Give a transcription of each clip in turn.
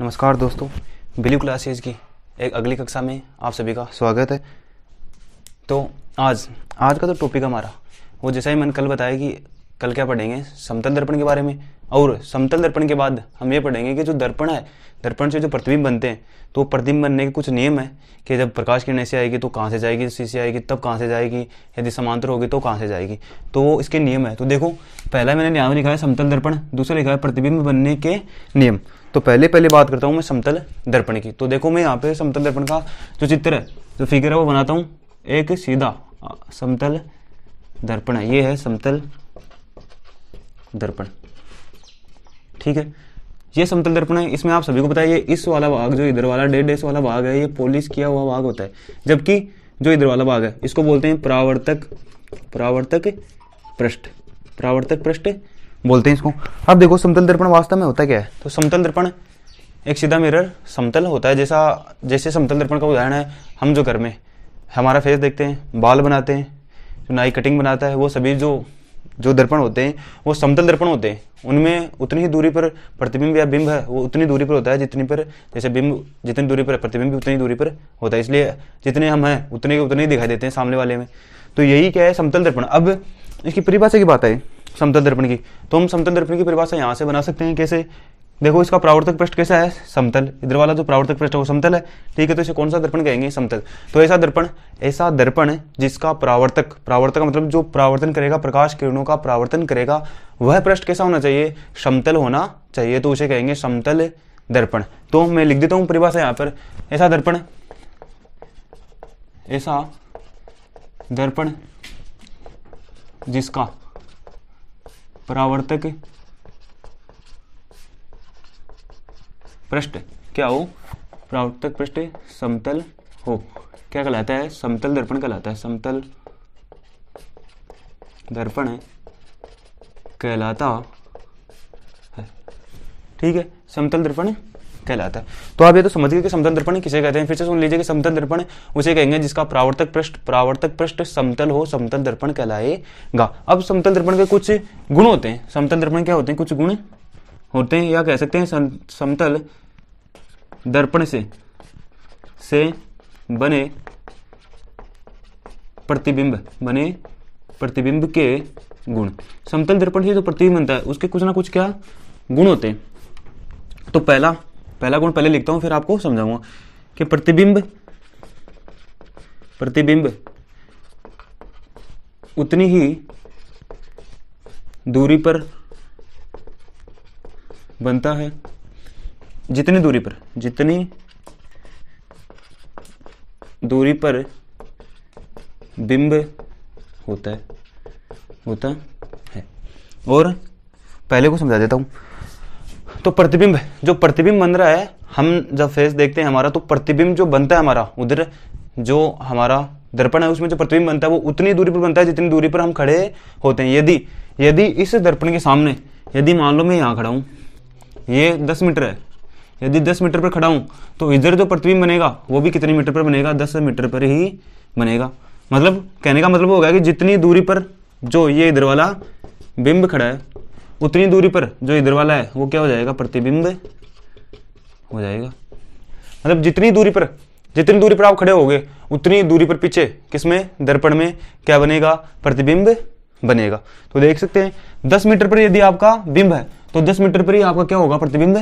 नमस्कार दोस्तों बिलू क्लासेज की एक अगली कक्षा में आप सभी का स्वागत है तो आज आज का तो टॉपिक हमारा वो जैसा ही मैंने कल बताया कि कल क्या पढ़ेंगे समतल दर्पण के बारे में और समतल दर्पण के बाद हम ये पढ़ेंगे कि जो दर्पण है दर्पण से जो प्रतिबिंब बनते हैं तो प्रतिबिंब बनने के कुछ नियम है कि जब प्रकाश किरण ऐसे आएगी तो कहाँ से जाएगी इसी से आएगी तब कहाँ से जाएगी यदि समांतर होगी तो कहाँ से जाएगी तो वो इसके नियम है तो देखो पहला मैंने यहाँ लिखा है समतल दर्पण दूसरा लिखा है प्रतिबिंब बनने के नियम तो पहले पहले बात करता हूँ मैं समतल दर्पण की तो देखो मैं यहाँ पे समतल दर्पण का जो चित्र है जो फिगर है वो बनाता हूँ एक सीधा समतल दर्पण है ये है समतल दर्पण ठीक है ये समतल दर्पण है इसमें आप सभी को बताइए इस वाला भाग जो इधर वाला डेढ़ डेस वाला भाग है ये पॉलिश किया हुआ भाग होता है जबकि जो इधर वाला भाग है इसको बोलते हैं परावर्तक परावर्तक पृष्ठ परावर्तक पृष्ठ बोलते हैं इसको अब देखो समतल दर्पण वास्तव में होता क्या है तो समतल दर्पण एक सीधा मिरर समतल होता है जैसा जैसे समतल दर्पण का उदाहरण है हम जो घर में हमारा फेस देखते हैं बाल बनाते हैं जो नाई कटिंग बनाता है वो सभी जो जो दर्पण होते हैं वो समतल दर्पण होते हैं उनमें उतनी ही दूरी पर प्रतिबिंब या बिंब है वो उतनी दूरी पर होता है जितनी पर जैसे बिंब जितनी दूरी पर प्रतिबिंब भी उतनी दूरी पर होता है इसलिए जितने हम हैं उतने के उतने ही दिखाई देते हैं सामने वाले में तो यही क्या है समतल दर्पण अब इसकी परिभाषा की बात है समतल दर्पण की तो हम समतल दर्पण की परिभाषा यहाँ से बना सकते हैं कैसे देखो इसका प्रावर्तक पृष्ठ कैसा है समतल इधर वाला जो प्रावर्तक पृष्ठ है वो समतल है ठीक है तो इसे कौन सा दर्पण कहेंगे समतल तो ऐसा दर्पण ऐसा दर्पण जिसका प्रावर्तक प्रावर्तक का मतलब जो प्रावर्तन करेगा प्रकाश किरणों का प्रावर्तन करेगा वह पृष्ठ कैसा होना चाहिए समतल होना चाहिए तो उसे कहेंगे समतल दर्पण तो मैं लिख देता हूं परिभाषा यहां पर ऐसा दर्पण ऐसा दर्पण जिसका परावर्तक पृष्ठ क्या हो प्रावर्तक पृष्ठ समतल हो क्या कहलाता है समतल दर्पण कहलाता है समतल दर्पण कहलाता है ठीक है समतल दर्पण कहलाता है तो आप ये तो समझ गए कि समतल दर्पण किसे कहते हैं फिर से सुन लीजिए कि समतल दर्पण उसे कहेंगे जिसका प्रावर्तक पृष्ठ प्रावर्तक पृष्ठ समतल हो समतल दर्पण कहलाएगा अब समतल दर्पण के कुछ गुण होते हैं समतल दर्पण क्या होते हैं कुछ गुण होते हैं या कह सकते हैं समतल दर्पण से से बने प्रतिबिंब बने प्रतिबिंब के गुण समतल दर्पण से जो प्रतिबिंब बनता है उसके कुछ ना कुछ क्या गुण होते हैं तो पहला पहला गुण पहले लिखता हूं फिर आपको समझाऊंगा कि प्रतिबिंब प्रतिबिंब उतनी ही दूरी पर बनता है जितनी दूरी पर जितनी दूरी पर बिंब होता है होता है और पहले को समझा देता हूं तो प्रतिबिंब जो प्रतिबिंब बन रहा है हम जब फेस देखते हैं हमारा तो प्रतिबिंब जो बनता है हमारा उधर जो हमारा दर्पण है उसमें जो प्रतिबिंब बनता है वो उतनी दूरी पर बनता है जितनी दूरी पर हम खड़े होते हैं यदि यदि इस दर्पण के सामने यदि मान लो मैं यहाँ खड़ा हूँ ये दस मीटर है यदि दस मीटर पर खड़ा हूं तो इधर जो प्रतिबिंब बनेगा वो भी कितने मीटर पर बनेगा दस मीटर पर ही बनेगा मतलब कहने का मतलब होगा कि जितनी दूरी पर जो ये इधर वाला बिंब खड़ा है उतनी दूरी पर जो इधर वाला है वो क्या हो जाएगा प्रतिबिंब हो जाएगा मतलब जितनी दूरी पर जितनी दूरी पर आप खड़े होगे उतनी दूरी पर पीछे किसमें दर्पण में क्या बनेगा प्रतिबिंब बनेगा तो देख सकते हैं दस मीटर पर यदि आपका बिंब है तो दस मीटर पर ही आपका क्या होगा प्रतिबिंब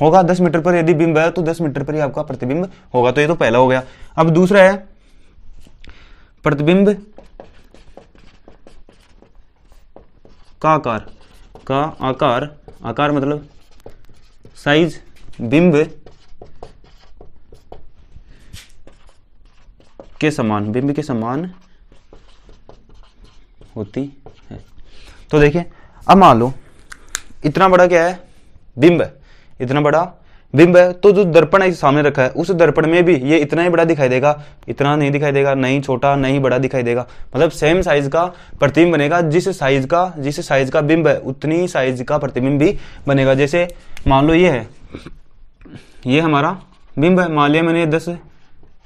होगा दस मीटर पर यदि बिंब है तो दस मीटर पर ही आपका प्रतिबिंब होगा तो ये तो पहला हो गया अब दूसरा है प्रतिबिंब का आकार का आकार आकार मतलब साइज बिंब के समान बिंब के समान होती है तो देखिए अब मान लो इतना बड़ा क्या है बिंब है इतना बड़ा बिंब है तो जो दर्पण है सामने रखा है उस दर्पण में भी ये इतना ही बड़ा दिखाई देगा इतना नहीं दिखाई देगा नहीं छोटा नहीं बड़ा दिखाई देगा मतलब सेम साइज का प्रतिबिंब बनेगा जिस साइज का जिस साइज का बिंब है उतनी साइज का प्रतिबिंब भी बनेगा जैसे मान लो ये है ये हमारा बिंब है मान लिया मैंने दस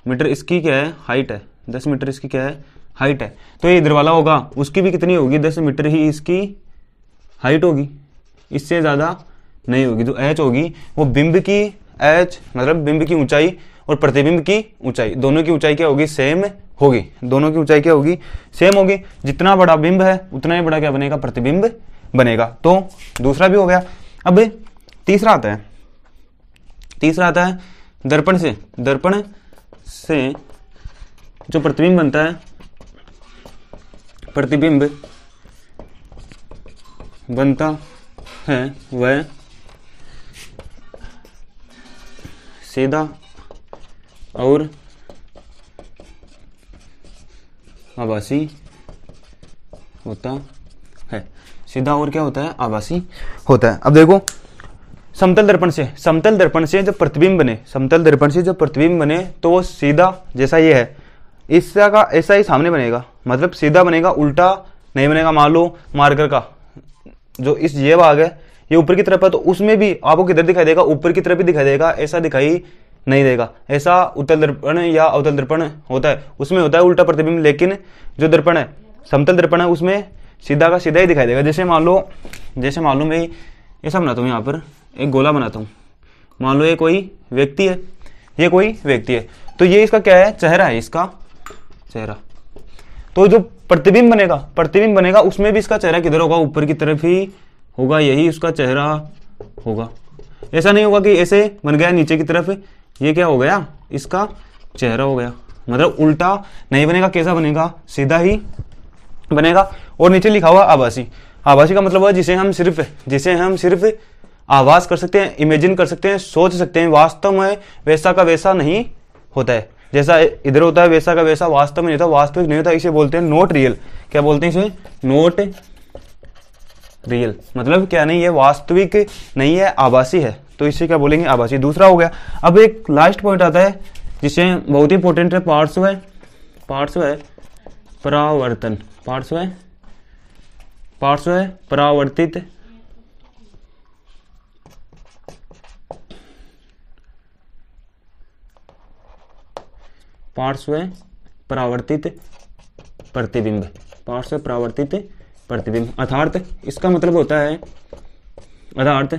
मीटर इसकी क्या है हाइट है दस मीटर इसकी क्या है हाइट है तो ये इधर वाला होगा उसकी भी कितनी होगी दस मीटर ही इसकी हाइट होगी इससे ज़्यादा नहीं होगी जो एच होगी वो बिंब की एच मतलब बिंब की ऊंचाई और प्रतिबिंब की ऊंचाई दोनों की ऊंचाई क्या होगी सेम होगी दोनों की ऊंचाई क्या होगी सेम होगी जितना बड़ा बिंब है उतना ही बड़ा क्या बनेगा प्रतिबिंब बनेगा तो दूसरा भी हो गया अब तीसरा आता है तीसरा आता है दर्पण से दर्पण से जो प्रतिबिंब बनता है प्रतिबिंब बनता है वह सीधा और आवासी होता है सीधा और क्या होता है आवासी होता है अब देखो समतल दर्पण से समतल दर्पण से जब प्रतिबिंब बने समतल दर्पण से जब प्रतिबिंब बने तो वो सीधा जैसा ये है इसका का ऐसा ही सामने बनेगा मतलब सीधा बनेगा उल्टा नहीं बनेगा मान लो मार्कर का जो इस ये भाग है ये ऊपर की तरफ है तो उसमें भी आपको किधर दिखाई देगा ऊपर की तरफ ही दिखाई देगा ऐसा दिखाई नहीं देगा ऐसा उत्तल दर्पण या अवतल दर्पण होता है उसमें होता है उल्टा प्रतिबिंब लेकिन जो दर्पण है समतल दर्पण है उसमें सीधा का सीधा ही दिखाई देगा जैसे मान लो जैसे मान लो मैं ऐसा बनाता हूँ यहाँ पर एक गोला बनाता हूँ मान लो ये कोई व्यक्ति है ये कोई व्यक्ति है तो ये इसका क्या है चेहरा है इसका चेहरा तो जो प्रतिबिंब बनेगा प्रतिबिंब बनेगा उसमें भी इसका चेहरा किधर होगा ऊपर की तरफ ही होगा यही उसका चेहरा होगा ऐसा नहीं होगा कि ऐसे बन गया नीचे की तरफ ये क्या हो गया इसका चेहरा हो गया मतलब उल्टा नहीं बनेगा कैसा बनेगा सीधा ही बनेगा और नीचे लिखा हुआ आभासी आभासी का मतलब है जिसे हम सिर्फ जिसे हम सिर्फ आवाज कर सकते हैं इमेजिन कर सकते हैं सोच सकते हैं वास्तव में वैसा का वैसा नहीं होता है जैसा इधर होता है वैसा का वैसा वास्तव में नहीं होता वास्तविक नहीं होता इसे बोलते हैं नोट रियल क्या बोलते हैं इसे नोट रियल मतलब क्या नहीं है वास्तविक नहीं है आभासी है तो इसे क्या बोलेंगे आभासी दूसरा हो गया अब एक लास्ट पॉइंट आता है जिसे बहुत ही इंपॉर्टेंट है पार्श्व है पार्श्व है परावर्तन पार्श्व है पार्श्व है परावर्तित पार्श्व परावर्तित प्रतिबिंब पार्श्व परावर्तित प्रतिबिंब अर्थार्थ इसका मतलब होता है अर्थार्थ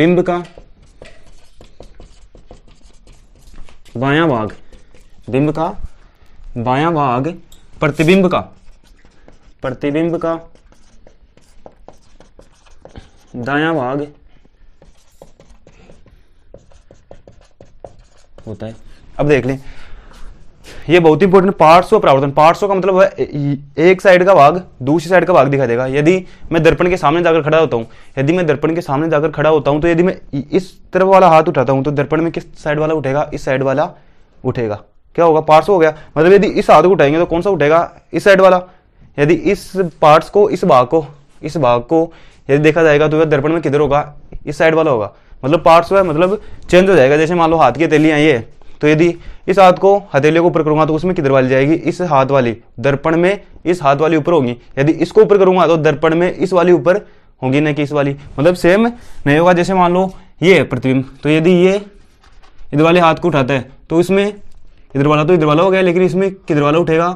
बिंब का बायां भाग बिंब का बायां भाग प्रतिबिंब का प्रतिबिंब का दायां भाग होता है अब देख लें ये बहुत इंपॉर्टेंट ऑफ प्रावर्तन पार्ट्स का मतलब है एक साइड का भाग दूसरी साइड का भाग दिखाई देगा यदि मैं दर्पण के सामने जाकर खड़ा होता हूँ यदि मैं दर्पण के सामने जाकर खड़ा होता हूँ तो यदि मैं इस तरफ वाला हाथ उठाता हूँ तो दर्पण में किस साइड वाला उठेगा इस साइड वाला उठेगा क्या होगा पार्ट्स हो गया मतलब यदि इस हाथ को उठाएंगे तो कौन सा उठेगा इस साइड वाला यदि इस पार्ट्स को इस भाग को इस भाग को यदि देखा जाएगा तो वह दर्पण में किधर होगा इस साइड वाला होगा मतलब पार्ट्स मतलब चेंज हो जाएगा जैसे मान लो हाथ की तेलियाँ ये तो यदि इस हाथ को हथेली को ऊपर करूंगा तो उसमें किधर वाली जाएगी इस हाथ वाली दर्पण में इस हाथ वाली ऊपर होगी यदि इसको ऊपर करूंगा तो दर्पण में इस वाली ऊपर होगी ना कि इस वाली मतलब सेम नहीं होगा जैसे मान लो ये प्रतिबिंब तो यदि ये इधर वाले हाथ को उठाता है तो इसमें इधर वाला तो इधर वाला हो गया लेकिन इसमें किधर वाला उठेगा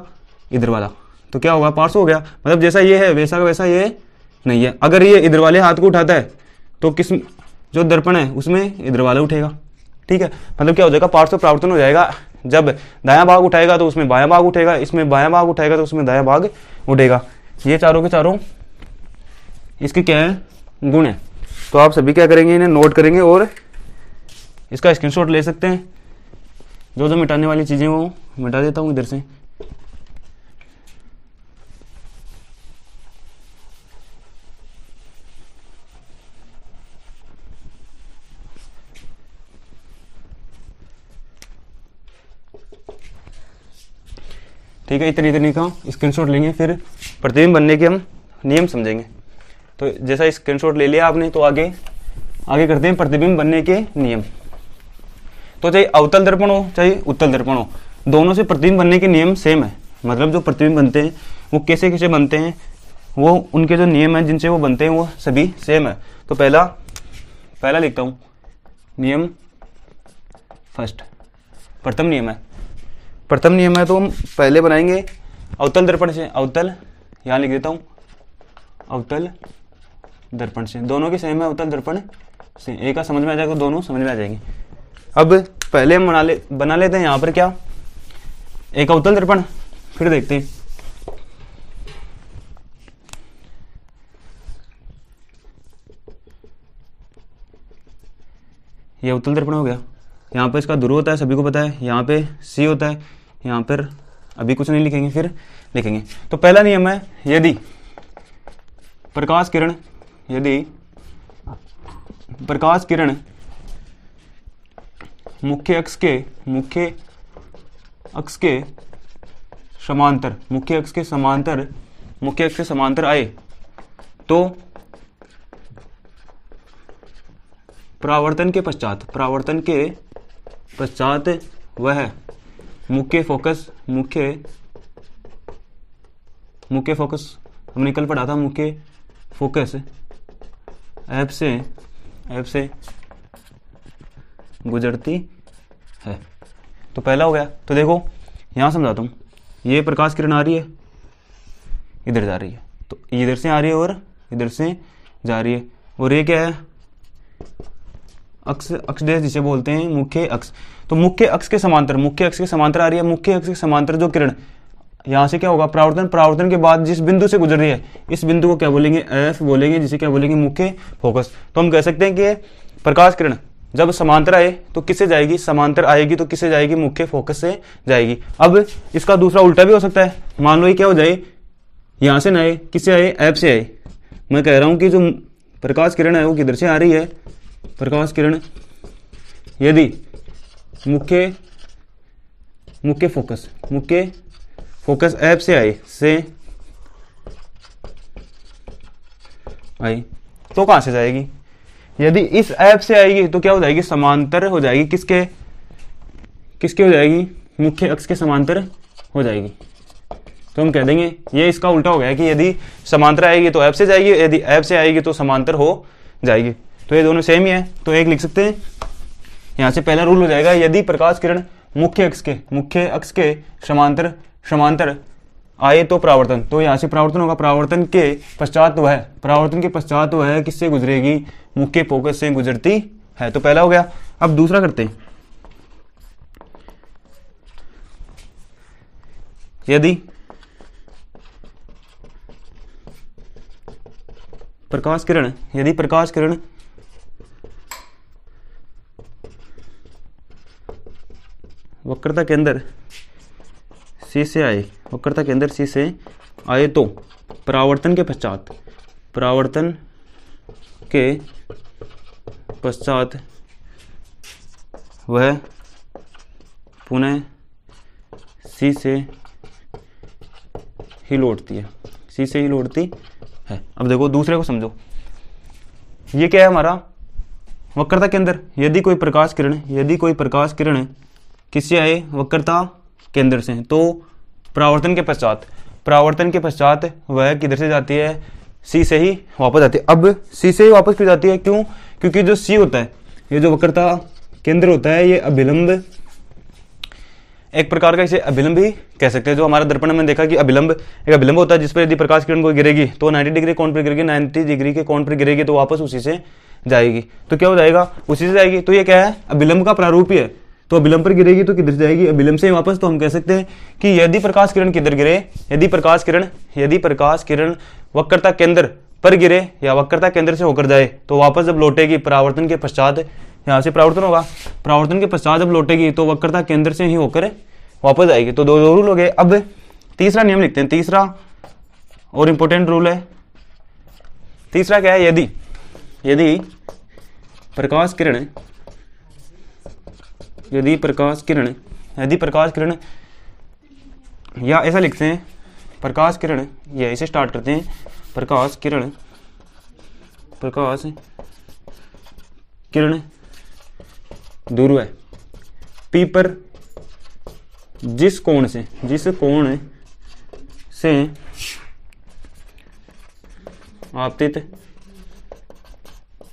इधर वाला तो क्या होगा पार्स हो गया मतलब जैसा ये है वैसा का वैसा ये नहीं है अगर ये इधर वाले हाथ को उठाता है तो किस जो दर्पण है उसमें इधर वाला उठेगा ठीक है मतलब क्या हो जाएगा पार्श्व प्रावर्तन हो जाएगा जब दाया भाग उठाएगा तो उसमें बाया भाग उठेगा इसमें बाया भाग उठाएगा तो उसमें दाया भाग उठेगा ये चारों के चारों इसके क्या है गुण है तो आप सभी क्या करेंगे इन्हें नोट करेंगे और इसका स्क्रीनशॉट ले सकते हैं जो जो मिटाने वाली चीज़ें वो मिटा देता हूँ इधर से ठीक है इतनी इतनी का स्क्रीनशॉट लेंगे फिर प्रतिबिंब बनने के हम नियम समझेंगे तो जैसा स्क्रीनशॉट ले लिया आपने तो आगे आगे करते हैं प्रतिबिंब बनने के नियम तो चाहे अवतल दर्पण हो चाहे उत्तल दर्पण हो दोनों से प्रतिबिंब बनने के नियम सेम है मतलब जो प्रतिबिंब बनते हैं वो कैसे कैसे बनते हैं वो उनके जो नियम हैं जिनसे वो बनते हैं वो सभी सेम है तो पहला पहला लिखता हूँ नियम फर्स्ट प्रथम नियम है प्रथम नियम है तो हम पहले बनाएंगे अवतल दर्पण से अवतल यहाँ लिख देता हूँ अवतल दर्पण से दोनों के सेम है अवतल दर्पण से एक का समझ में आ जाएगा तो दोनों समझ में आ जाएंगे अब पहले हम बना ले बना लेते हैं यहाँ पर क्या एक अवतल दर्पण फिर देखते हैं ये अवतल दर्पण हो गया यहाँ पे इसका ध्रुव होता है सभी को पता है यहाँ पे सी होता है यहाँ पर अभी कुछ नहीं लिखेंगे फिर लिखेंगे तो पहला नियम है यदि प्रकाश किरण यदि प्रकाश किरण मुख्य अक्ष के मुख्य अक्ष के समांतर मुख्य अक्ष के समांतर मुख्य अक्ष के समांतर आए तो परावर्तन के पश्चात परावर्तन के पश्चात वह मुख्य फोकस मुख्य मुख्य फोकस हमने कल पढ़ा था मुख्य फोकस ऐप से ऐप से गुजरती है तो पहला हो गया तो देखो यहां समझाता हूँ ये प्रकाश किरण आ रही है इधर जा रही है तो इधर से आ रही है और इधर से जा रही है और ये क्या है अक्ष अक्ष देश जिसे बोलते हैं मुख्य अक्ष तो मुख्य अक्ष के समांतर मुख्य अक्ष के समांतर आ रही है मुख्य अक्ष के समांतर जो किरण यहां से क्या होगा प्रावर्तन प्रावर्तन के बाद जिस बिंदु से गुजर रही है इस बिंदु को क्या बोलेंगे एफ बोलेंगे जिसे क्या बोलेंगे मुख्य फोकस तो हम कह सकते हैं कि प्रकाश किरण जब समांतर आए तो किससे जाएगी समांतर आएगी तो किससे जाएगी मुख्य फोकस से जाएगी अब इसका दूसरा उल्टा भी हो सकता है मान लो ये क्या हो जाए यहां से ना आए किससे आए ऐप से आए मैं कह रहा हूं कि जो प्रकाश किरण है वो किधर से आ रही है प्रकाश किरण यदि मुख्य मुख्य फोकस मुख्य फोकस ऐप से आए से आई तो कहाँ से जाएगी यदि इस ऐप से आएगी तो क्या हो जाएगी समांतर हो जाएगी किसके किसके हो जाएगी मुख्य अक्ष के समांतर हो जाएगी तो हम कह देंगे ये इसका उल्टा हो गया कि यदि समांतर आएगी तो ऐप से जाएगी यदि ऐप से आएगी तो समांतर हो जाएगी तो ये दोनों सेम ही है तो एक लिख सकते हैं यहां से पहला रूल हो जाएगा यदि प्रकाश किरण मुख्य अक्ष के मुख्य अक्ष के समांतर समांतर आए तो प्रावर्तन तो यहाँ से प्रावर्तन होगा प्रावर्तन के पश्चात वह प्रावर्तन के पश्चात वह किससे गुजरेगी मुख्य फोकस से गुजरती है तो पहला हो गया अब दूसरा करते हैं यदि प्रकाश किरण यदि प्रकाश किरण वक्रता के अंदर सी से आए वक्रता के अंदर सी से आए तो परावर्तन के पश्चात परावर्तन के पश्चात वह पुनः सी से ही लौटती है सी से ही लौटती है अब देखो दूसरे को समझो ये क्या है हमारा वक्रता के अंदर यदि कोई प्रकाश किरण यदि कोई प्रकाश किरण किससे आए वक्रता केंद्र से तो प्रावर्तन के पश्चात प्रावर्तन के पश्चात वह किधर से जाती है सी से ही वापस जाती है अब सी से ही वापस क्यों जाती है क्यों क्योंकि जो सी होता है ये जो वक्रता केंद्र होता है ये अभिलंब एक प्रकार का इसे अभिलंब ही कह सकते हैं जो हमारा दर्पण में देखा कि अभिलंब एक अभिलंब होता है जिस पर यदि प्रकाश किरण को गिरेगी तो 90 डिग्री कोण पर गिरेगी 90 डिग्री के कोण पर गिरेगी तो वापस उसी से जाएगी तो क्या हो जाएगा उसी से जाएगी तो ये क्या है अभिलंब का प्रारूप ही है तो अभिलंब पर गिरेगी तो किधर जाएगी अभिलंब से वापस तो हम कह सकते हैं कि यदि प्रकाश किरण किधर गिरे यदि प्रकाश किरण यदि प्रकाश किरण वक्रता केंद्र पर गिरे या वक्रता केंद्र से होकर जाए तो वापस जब लौटेगी परावर्तन के पश्चात यहाँ से प्रावर्तन होगा प्रावर्तन के पश्चात जब लौटेगी तो वक्रता केंद्र से ही होकर वापस आएगी तो दो दो रूल हो गए अब तीसरा नियम लिखते हैं तीसरा और इम्पोर्टेंट रूल है तीसरा क्या है यदि यदि प्रकाश किरण यदि प्रकाश किरण यदि प्रकाश किरण या ऐसा लिखते हैं प्रकाश किरण या इसे स्टार्ट करते हैं प्रकाश किरण प्रकाश किरण दूर है पी पर जिस कोण से जिस कोण से आपतित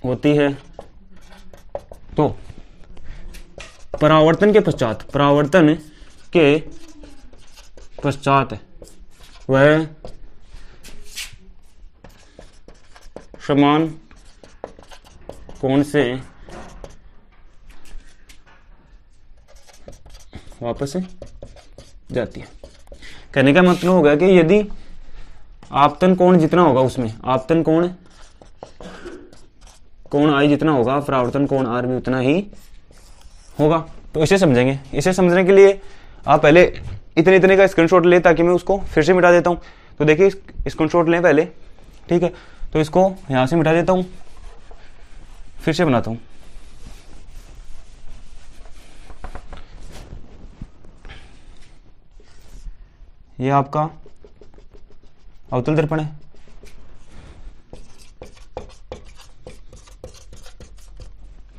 होती है तो परावर्तन के पश्चात परावर्तन के पश्चात वह समान कौन से वापस जाती है कहने का मतलब होगा कि यदि आपतन कोण जितना होगा उसमें आपतन कोण कोण आई जितना होगा परावर्तन कोण आर में उतना ही होगा तो इसे समझेंगे इसे समझने के लिए आप पहले इतने इतने का स्क्रीनशॉट ले ताकि मैं उसको फिर से मिटा देता हूँ तो देखिए स्क्रीनशॉट लें पहले ठीक है तो इसको यहाँ से मिटा देता हूँ फिर से बनाता हूँ ये आपका अवतल दर्पण है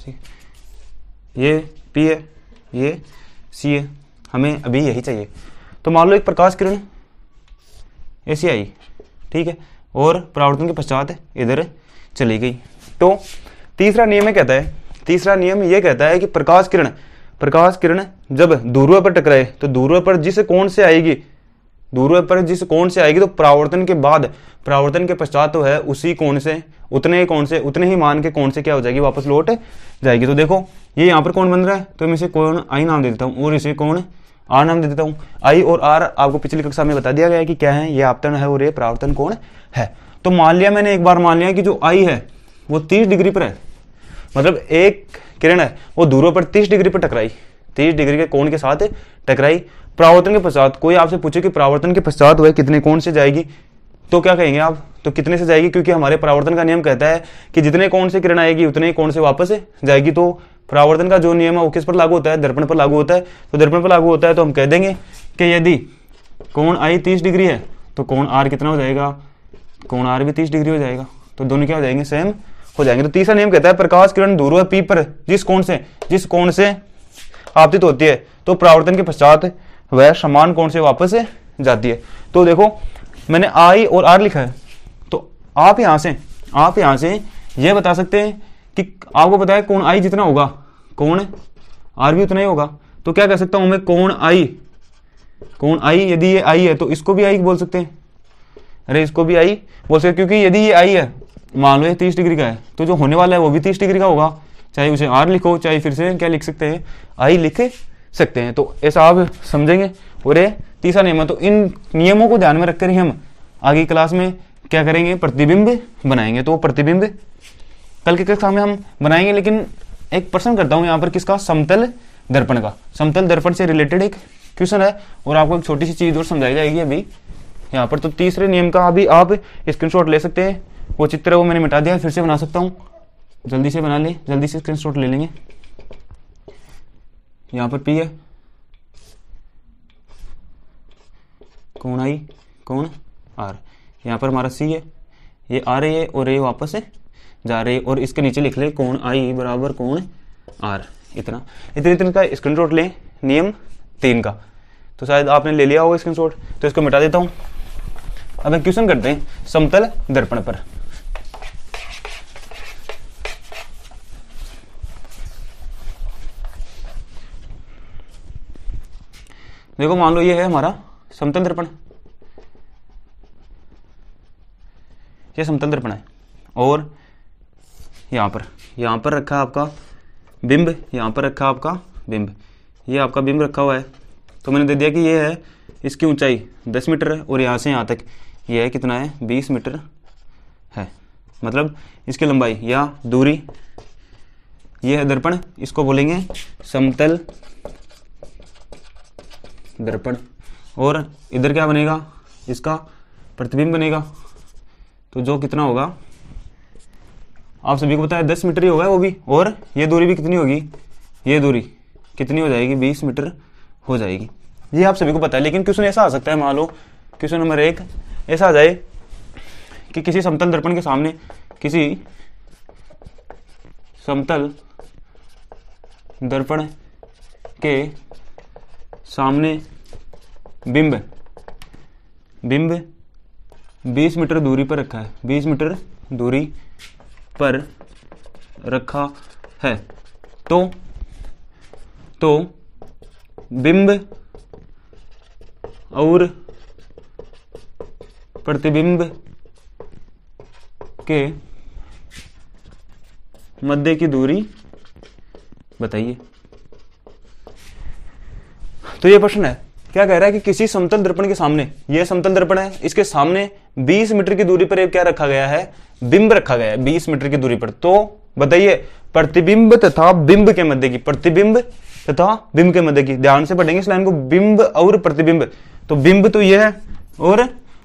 ठीक ये पी है ये सी है हमें अभी यही चाहिए तो मान लो एक प्रकाश किरण ऐसी आई ठीक है और परावर्तन के पश्चात इधर चली गई तो तीसरा नियम कहता है तीसरा नियम यह कहता है कि प्रकाश किरण प्रकाश किरण जब ध्रुव पर टकराए तो ध्रुव पर जिस कोण से आएगी ध्रुव पर जिस कोण से आएगी तो प्रावर्तन के बाद प्रावर्तन के पश्चात तो है उसी कोण से उतने ही कोण से उतने ही मान के कोण से क्या हो जाएगी वापस लौट जाएगी तो देखो ये यहाँ पर कौन बन रहा है तो मैं इसे कौन आई नाम दे देता हूँ और इसे कौन आर नाम दे देता हूँ आई और आर आपको पिछली कक्षा में बता दिया गया है कि क्या है ये आपतन है और ये प्रावर्तन कोण है तो मान लिया मैंने एक बार मान लिया कि जो आई है वो तीस डिग्री पर है मतलब एक किरण है वो दूरों पर तीस डिग्री पर टकराई तीस डिग्री के कोण के साथ टकराई परावर्तन के पश्चात कोई आपसे पूछे कि परावर्तन के पश्चात वह कितने कोण से जाएगी तो क्या कहेंगे आप तो कितने से जाएगी क्योंकि हमारे परावर्तन का नियम कहता है कि जितने कोण से किरण आएगी उतने ही कोण से वापस जाएगी तो परावर्तन का जो नियम है वो किस पर लागू होता है दर्पण पर लागू होता है तो दर्पण पर लागू होता है तो हम कह देंगे कि यदि कोण आई तीस डिग्री है तो कोण आर कितना हो जाएगा कोण आर भी तीस डिग्री हो जाएगा तो दोनों क्या हो जाएंगे सेम हो जाएंगे तो तीसरा नियम कहता है प्रकाश किरण दूर है पी पर जिस कोण से जिस कोण से आपतित होती है तो प्रावर्तन के पश्चात वह समान कोण से वापस जाती है तो देखो मैंने आई और आर लिखा है तो आप यहां से आप यहां से यह बता सकते हैं कि आपको पता है कौन आई जितना होगा कौन आर भी उतना ही होगा तो क्या कर सकता हूं मैं कौन आई कौन आई यदि ये आई है तो इसको भी आई बोल सकते हैं अरे इसको भी आई बोल सकते क्योंकि यदि ये आई है मान लो ये तीस डिग्री का है तो जो होने वाला है वो भी तीस डिग्री का होगा चाहे उसे आर लिखो चाहे फिर से क्या लिख सकते हैं आई लिख सकते हैं तो ऐसा आप समझेंगे और ये तीसरा नियम है तो इन नियमों को ध्यान में रखकर ही हम आगे क्लास में क्या करेंगे प्रतिबिंब बनाएंगे तो प्रतिबिंब कल की कक्षा में हम बनाएंगे लेकिन एक प्रश्न करता हूँ यहाँ पर किसका समतल दर्पण का समतल दर्पण से रिलेटेड एक क्वेश्चन है और आपको एक छोटी सी चीज़ और समझाई जाएगी अभी यहाँ पर तो तीसरे नियम का अभी आप स्क्रीनशॉट ले सकते हैं वो चित्र वो मैंने मिटा दिया फिर से बना सकता हूँ जल्दी से बना ले जल्दी से स्क्रीन ले लेंगे यहाँ पर पी है कौन आई कौन आर यहाँ पर हमारा सी है ये आ रही है और ये वापस है जा रही है और इसके नीचे लिख ले कौन आई बराबर कौन आर इतना इतने इतने का स्क्रीन शॉट लें नियम तीन का तो शायद आपने ले लिया होगा स्क्रीन शॉट तो इसको मिटा देता हूँ अब हम क्वेश्चन करते हैं समतल दर्पण पर देखो मान लो ये है हमारा समतल दर्पण ये समतल दर्पण है और यहां पर यहां पर रखा आपका बिंब यहां पर रखा आपका बिंब ये आपका बिंब रखा हुआ है तो मैंने दे दिया कि ये है इसकी ऊंचाई 10 मीटर है और यहां से यहां तक ये है कितना है 20 मीटर है मतलब इसकी लंबाई या दूरी ये है दर्पण इसको बोलेंगे समतल दर्पण और इधर क्या बनेगा इसका प्रतिबिंब बनेगा तो जो कितना होगा आप सभी को पता है दस मीटर ही होगा वो भी और ये दूरी भी कितनी होगी ये दूरी कितनी हो जाएगी बीस मीटर हो जाएगी ये आप सभी को पता है लेकिन क्वेश्चन ऐसा आ सकता है मान लो क्वेश्चन नंबर एक ऐसा आ जाए कि किसी समतल दर्पण के सामने किसी समतल दर्पण के सामने बिंब बिंब 20 मीटर दूरी पर रखा है 20 मीटर दूरी पर रखा है तो तो बिंब और प्रतिबिंब के मध्य की दूरी बताइए तो ये प्रश्न है क्या कह रहा है कि किसी समतल दर्पण के सामने यह समतल दर्पण है इसके सामने 20 मीटर की दूरी पर क्या रखा गया है बिंब रखा गया है 20 मीटर की दूरी पर तो बताइए प्रतिबिंब तथा बिंब के मध्य की प्रतिबिंब तथा बिंब के मध्य की ध्यान से पढ़ेंगे इस लाइन को बिंब और प्रतिबिंब तो बिंब तो यह है और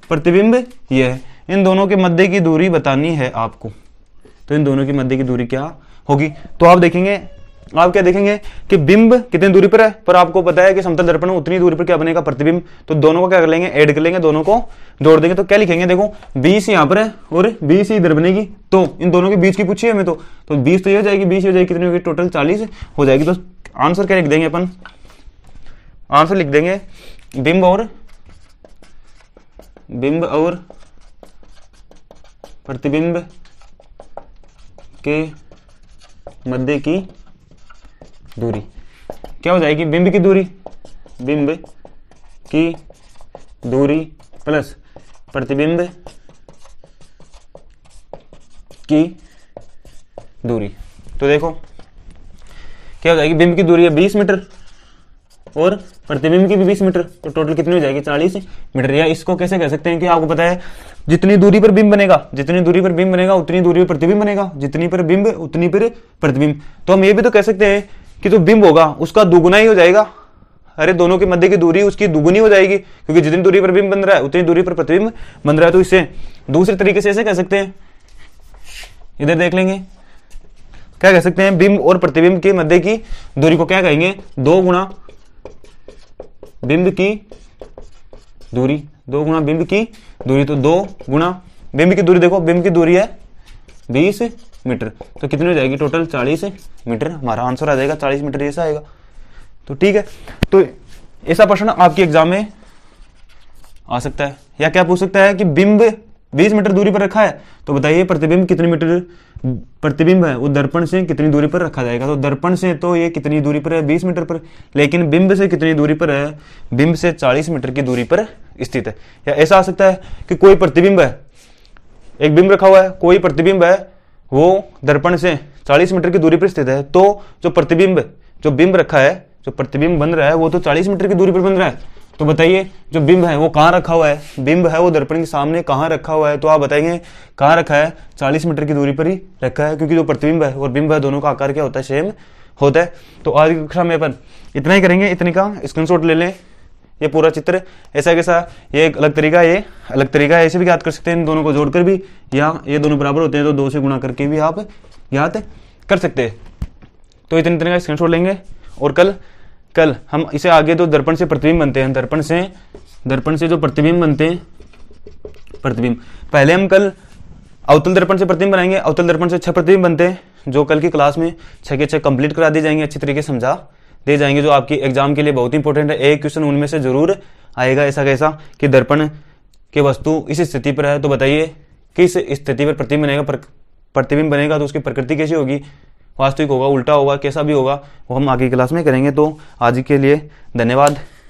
प्रतिबिंब यह है इन दोनों के मध्य की दूरी बतानी है आपको तो इन दोनों के मध्य की दूरी क्या होगी तो आप देखेंगे आप क्या देखेंगे कि बिंब कितनी दूरी पर है पर आपको पता है कि समतल दर्पण उतनी दूरी पर क्या बनेगा प्रतिबिंब तो दोनों को क्या कर लेंगे ऐड कर लेंगे दोनों को जोड़ देंगे तो क्या लिखेंगे देखो बीस यहां पर है और बीस इधर बनेगी तो इन दोनों के बीच की पूछिए हमें तो तो बीस तो ये हो जाएगी बीस हो जाएगी कितनी होगी टोटल चालीस हो जाएगी तो आंसर क्या लिख देंगे अपन आंसर लिख देंगे बिंब और बिंब और प्रतिबिंब के मध्य की दूरी क्या हो जाएगी बिंब की दूरी बिंब की दूरी प्लस प्रतिबिंब की दूरी तो देखो क्या हो जाएगी बिंब की दूरी है 20 मीटर और प्रतिबिंब की भी 20 मीटर तो टोटल कितनी हो जाएगी 40 मीटर या इसको कैसे कह सकते हैं कि आपको पता है जितनी दूरी पर बिंब बनेगा जितनी दूरी पर बिंब बनेगा उतनी दूरी पर प्रतिबिंब बनेगा जितनी पर बिंब उतनी पर प्रतिबिंब तो हम ये भी तो कह सकते हैं कि जो तो बिंब होगा उसका दुगुना ही हो जाएगा अरे दोनों के मध्य की दूरी उसकी दुगुनी हो जाएगी क्योंकि जितनी दूरी पर बिंब बन रहा है उतनी दूरी पर प्रतिबिंब बन रहा है तो इसे दूसरे तरीके से ऐसे कह सकते हैं इधर देख लेंगे क्या कह सकते हैं बिंब और प्रतिबिंब के मध्य की दूरी को क्या कहेंगे दो गुणा बिंब की दूरी दो गुणा बिंब की दूरी तो दो गुणा बिंब की दूरी देखो बिंब की दूरी है बीस मीटर तो कितनी हो जाएगी टोटल चालीस मीटर हमारा आंसर आ जाएगा चालीस मीटर ऐसा आएगा तो ठीक है तो ऐसा प्रश्न आपके एग्जाम में आ सकता है या क्या पूछ सकता है कि बिंब 20 मीटर दूरी पर रखा है तो बताइए प्रतिबिंब कितनी मीटर प्रतिबिंब है वो दर्पण से कितनी दूरी पर रखा जाएगा तो दर्पण से तो ये कितनी दूरी पर है 20 मीटर पर लेकिन बिंब से कितनी दूरी पर है बिंब से 40 मीटर की दूरी पर स्थित है या ऐसा आ सकता है कि कोई प्रतिबिंब है एक बिंब रखा हुआ है कोई प्रतिबिंब है वो दर्पण से 40 मीटर की दूरी पर स्थित है तो जो प्रतिबिंब जो बिंब रखा है जो प्रतिबिंब बन रहा है वो तो 40 मीटर की दूरी पर बन रहा है तो बताइए जो बिंब है वो कहाँ रखा हुआ है बिंब है वो दर्पण के सामने कहाँ रखा हुआ है तो आप बताएंगे कहाँ रखा है 40 मीटर की दूरी पर ही रखा है क्योंकि जो प्रतिबिंब है और बिंब है दोनों का आकार क्या होता है सेम होता है तो आज की कक्षा में अपन इतना ही करेंगे इतने का स्क्रीनशॉट ले लें ये पूरा चित्र ऐसा कैसा ये एक अलग तरीका ये अलग तरीका है ऐसे भी याद कर सकते हैं इन दोनों को जोड़कर भी या ये दोनों बराबर होते हैं तो दो से गुणा करके भी आप याद कर सकते हैं तो इतने तरह का स्क्रीनशॉट लेंगे और कल कल हम इसे आगे तो दर्पण से प्रतिबिंब बनते हैं दर्पण से दर्पण से जो प्रतिबिंब बनते हैं प्रतिबिंब पहले हम कल अवतल दर्पण से प्रतिबिंब बनाएंगे अवतल दर्पण से छह प्रतिबिंब बनते हैं जो कल की क्लास में छह के छह कंप्लीट करा दिए जाएंगे अच्छी तरीके से समझा दे जाएंगे जो आपकी एग्जाम के लिए बहुत इंपॉर्टेंट है एक क्वेश्चन उनमें से जरूर आएगा ऐसा कैसा कि दर्पण के वस्तु इस स्थिति पर है तो बताइए किस स्थिति पर प्रतिबिंब बनेगा प्रतिबिंब बनेगा तो उसकी प्रकृति कैसी होगी वास्तविक होगा उल्टा होगा कैसा भी होगा वो हम आगे क्लास में करेंगे तो आज के लिए धन्यवाद